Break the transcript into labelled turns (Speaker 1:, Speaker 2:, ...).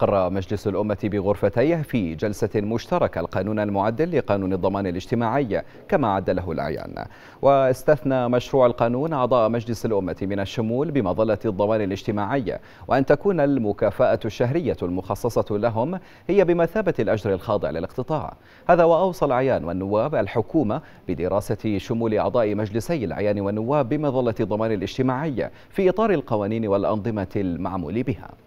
Speaker 1: قرر مجلس الأمة بغرفتيه في جلسة مشتركة القانون المعدل لقانون الضمان الاجتماعي كما عدله الأعيان واستثنى مشروع القانون أعضاء مجلس الأمة من الشمول بمظلة الضمان الاجتماعي وأن تكون المكافأة الشهرية المخصصة لهم هي بمثابة الأجر الخاضع للاقتطاع هذا وأوصى الأعيان والنواب الحكومة بدراسة شمول أعضاء مجلسي الأعيان والنواب بمظلة الضمان الاجتماعي في إطار القوانين والأنظمة المعمول بها